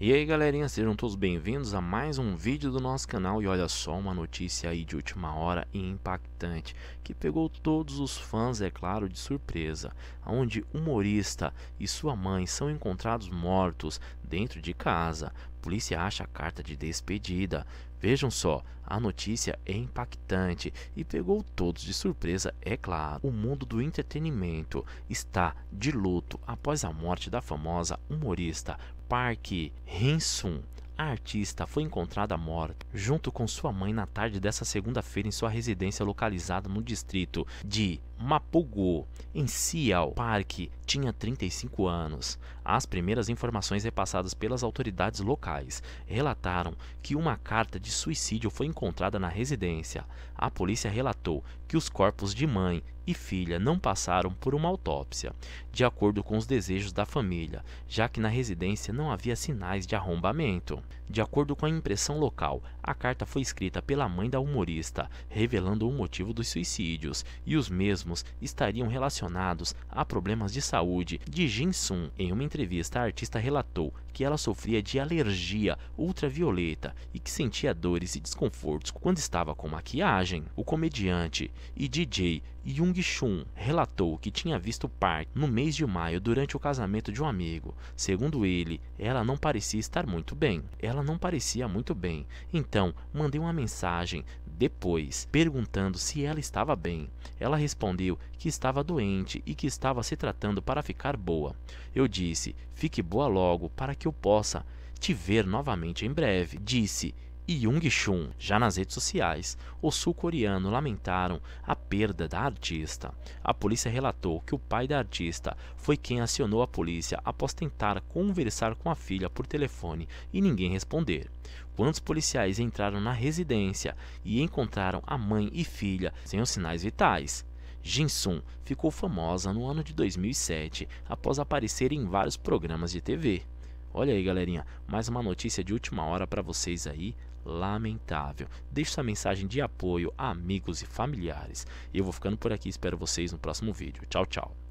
E aí galerinha, sejam todos bem-vindos a mais um vídeo do nosso canal e olha só uma notícia aí de última hora e impactante que pegou todos os fãs, é claro, de surpresa, onde humorista e sua mãe são encontrados mortos dentro de casa polícia acha a carta de despedida. Vejam só, a notícia é impactante e pegou todos de surpresa, é claro. O mundo do entretenimento está de luto após a morte da famosa humorista Park hyun a artista foi encontrada morta junto com sua mãe na tarde dessa segunda-feira em sua residência localizada no distrito de Mapugu, em Sial Park, tinha 35 anos. As primeiras informações repassadas pelas autoridades locais relataram que uma carta de suicídio foi encontrada na residência. A polícia relatou que os corpos de mãe e filha não passaram por uma autópsia, de acordo com os desejos da família, já que na residência não havia sinais de arrombamento. De acordo com a impressão local, a carta foi escrita pela mãe da humorista, revelando o motivo dos suicídios, e os mesmos mesmos estariam relacionados a problemas de saúde. De Jin Sun, em uma entrevista, a artista relatou que ela sofria de alergia ultravioleta e que sentia dores e desconfortos quando estava com maquiagem. O comediante e DJ Jung Chun relatou que tinha visto Park no mês de maio durante o casamento de um amigo. Segundo ele, ela não parecia estar muito bem. Ela não parecia muito bem. Então, mandei uma mensagem depois, perguntando se ela estava bem. Ela respondeu que estava doente e que estava se tratando para ficar boa. Eu disse: Fique boa logo para que eu possa te ver novamente em breve. Disse e Jung Chun. Já nas redes sociais, o sul coreano lamentaram a perda da artista. A polícia relatou que o pai da artista foi quem acionou a polícia após tentar conversar com a filha por telefone e ninguém responder. Quando os policiais entraram na residência e encontraram a mãe e filha sem os sinais vitais, Jinsun ficou famosa no ano de 2007 após aparecer em vários programas de TV. Olha aí, galerinha, mais uma notícia de última hora para vocês aí, lamentável. Deixe sua mensagem de apoio a amigos e familiares. Eu vou ficando por aqui, espero vocês no próximo vídeo. Tchau, tchau.